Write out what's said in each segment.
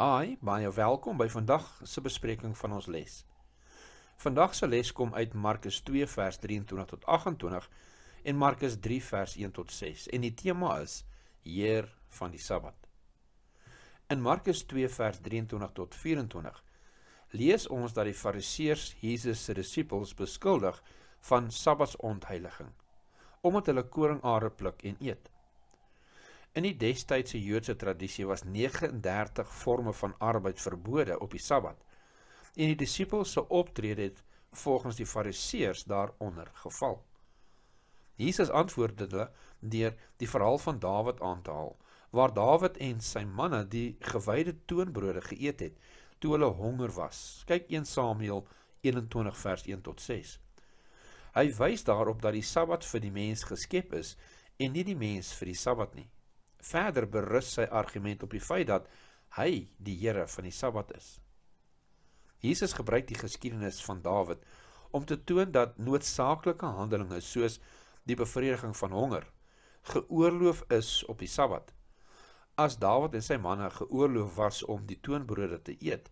Hi, baie welkom by vandag se bespreking van ons les. Vandag se les kom uit Markus 2 vers 23 tot 28 en Markus 3 vers 1 tot 6 en die tema is Heer van die Sabbat. In Markus 2 vers 23 tot 24 lees ons dat die Fariseërs Jesus se disippels beskuldig van Sabbatsontheiliging omdat hulle koringare pluk en eet. In die destydse Joodse tradisie was 39 forme van arbeid verbode op die Sabbat. En die disippels se optrede het volgens die fariseërs daaronder geval. Jesus antwoord dit deur die verhaal van Dawid aan te haal, waar Dawid en sy manne die gewyde toonbrode geëet het toe hulle honger was. Kyk 1 Samuel 21 vers 1 tot 6. Hy wys daarop dat die Sabbat vir die mens geskep is en nie die mens vir die Sabbat nie. Verder berus sy argument op die feit dat hy die Here van die Sabbat is. Jesus gebruik die geskiedenis van Dawid om te toon dat noodsaaklike handelinge soos die bevrediging van honger geoorloof is op die Sabbat. As Dawid en sy manne geoorloof was om die toonbrode te eet,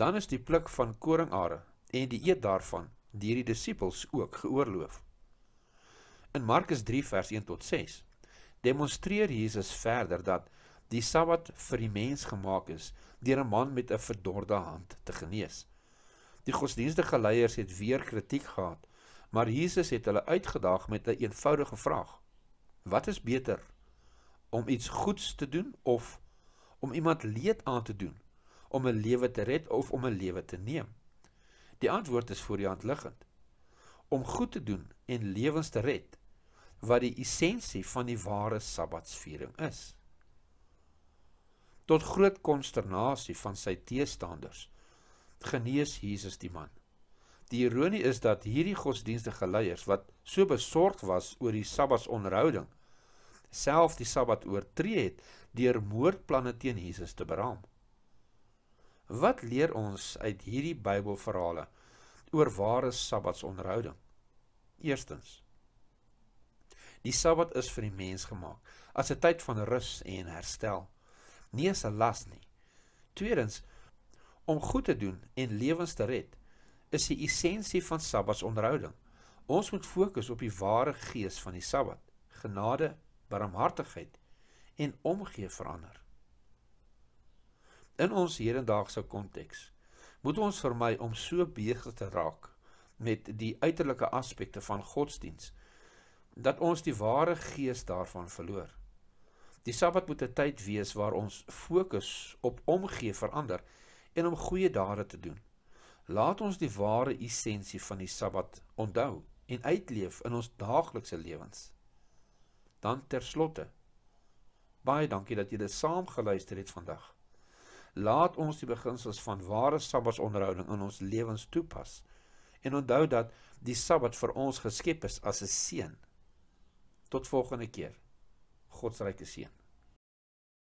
dan is die pluk van koringare en die eet daarvan deur die disippels ook geoorloof. In Markus 3 vers 1 tot 6 demonstreer Jesus verder dat die Sabbat vir die mens gemaak is deur 'n man met 'n verdorde hand te genees. Die godsdienstige leiers het weer kritiek gehad, maar Jesus het hulle uitgedaag met 'n eenvoudige vraag: Wat is beter om iets goeds te doen of om iemand leed aan te doen, om 'n lewe te red of om 'n lewe te neem? Die antwoord is voor die hand liggend. Om goed te doen en lewens te red wat die essensie van die ware Sabbatsviering is. Tot groot konsternasie van sy teestanders genees Jesus die man. Die ironie is dat hierdie godsdienstige leiers wat so besorgd was oor die Sabbatsonderhouding self die Sabbat oortree het deur moordplanne teen Jesus te beraam. Wat leer ons uit hierdie Bybelverhale oor ware Sabbatsonderhouding? Eerstens, Die Sabbat is vir die mens gemaak as 'n tyd van rus en herstel, nie as 'n las nie. Tweedens, om goed te doen en lewens te red, is die essensie van Sabbatsonderhouding. Ons moet fokus op die ware gees van die Sabbat: genade, barmhartigheid en omgee verander. In ons hedendaagse konteks moet ons vermy om so besig te raak met die uiterlike aspekte van godsdiens dat ons die ware gees daarvan verloor. Die Sabbat moet 'n tyd wees waar ons fokus op omgee vir ander en om goeie dade te doen. Laat ons die ware essensie van die Sabbat onthou en uitleef in ons daaglikse lewens. Dan terslotte. Baie dankie dat julle saam geluister het vandag. Laat ons die beginsels van ware Sabbatsonderhouding in ons lewens toepas en onthou dat die Sabbat vir ons geskep is as 'n seën. Tot volgende keer. God se ryke seën.